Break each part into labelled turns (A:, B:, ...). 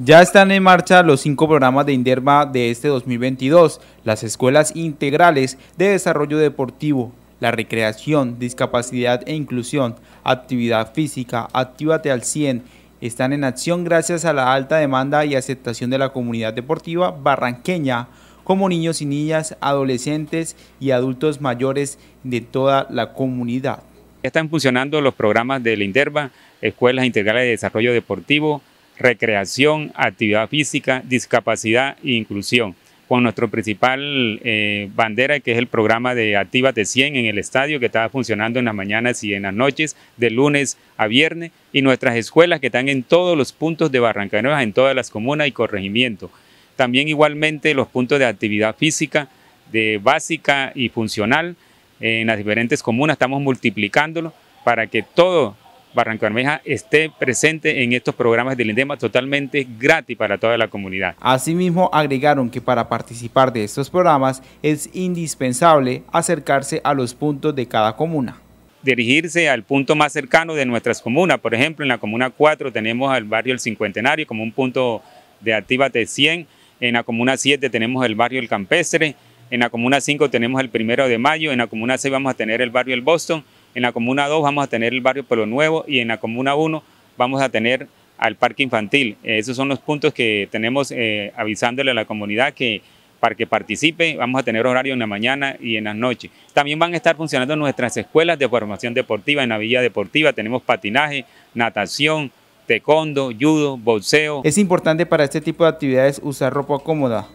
A: Ya están en marcha los cinco programas de Inderma de este 2022, las escuelas integrales de desarrollo deportivo, la recreación, discapacidad e inclusión, actividad física, actívate al 100, están en acción gracias a la alta demanda y aceptación de la comunidad deportiva barranqueña, como niños y niñas, adolescentes y adultos mayores de toda la comunidad.
B: están funcionando los programas la Inderma, escuelas integrales de desarrollo deportivo, recreación, actividad física, discapacidad e inclusión, con nuestro principal eh, bandera que es el programa de Actívate 100 en el estadio que está funcionando en las mañanas y en las noches, de lunes a viernes, y nuestras escuelas que están en todos los puntos de Barranca en todas las comunas y corregimientos. También igualmente los puntos de actividad física, de básica y funcional en las diferentes comunas, estamos multiplicándolo para que todo Barranco Bermeja esté presente en estos programas del INDEMA totalmente gratis para toda la comunidad.
A: Asimismo, agregaron que para participar de estos programas
B: es indispensable acercarse a los puntos de cada comuna dirigirse al punto más cercano de nuestras comunas. Por ejemplo, en la comuna 4 tenemos el barrio El Cincuentenario como un punto de Actívate 100. En la comuna 7 tenemos el barrio El Campestre. En la comuna 5 tenemos el primero de mayo. En la comuna 6 vamos a tener el barrio El Boston. En la Comuna 2 vamos a tener el barrio Pelo Nuevo y en la Comuna 1 vamos a tener al parque infantil. Esos son los puntos que tenemos eh, avisándole a la comunidad que para que participe, vamos a tener horario en la mañana y en las noches. También van a estar funcionando nuestras escuelas de formación deportiva en la Villa Deportiva. Tenemos patinaje, natación, taekwondo, judo, boxeo. Es
A: importante para este tipo de actividades usar ropa cómoda,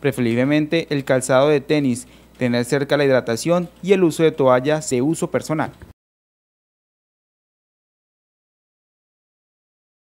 A: preferiblemente el calzado de tenis tener cerca la hidratación y el uso de toallas de uso personal.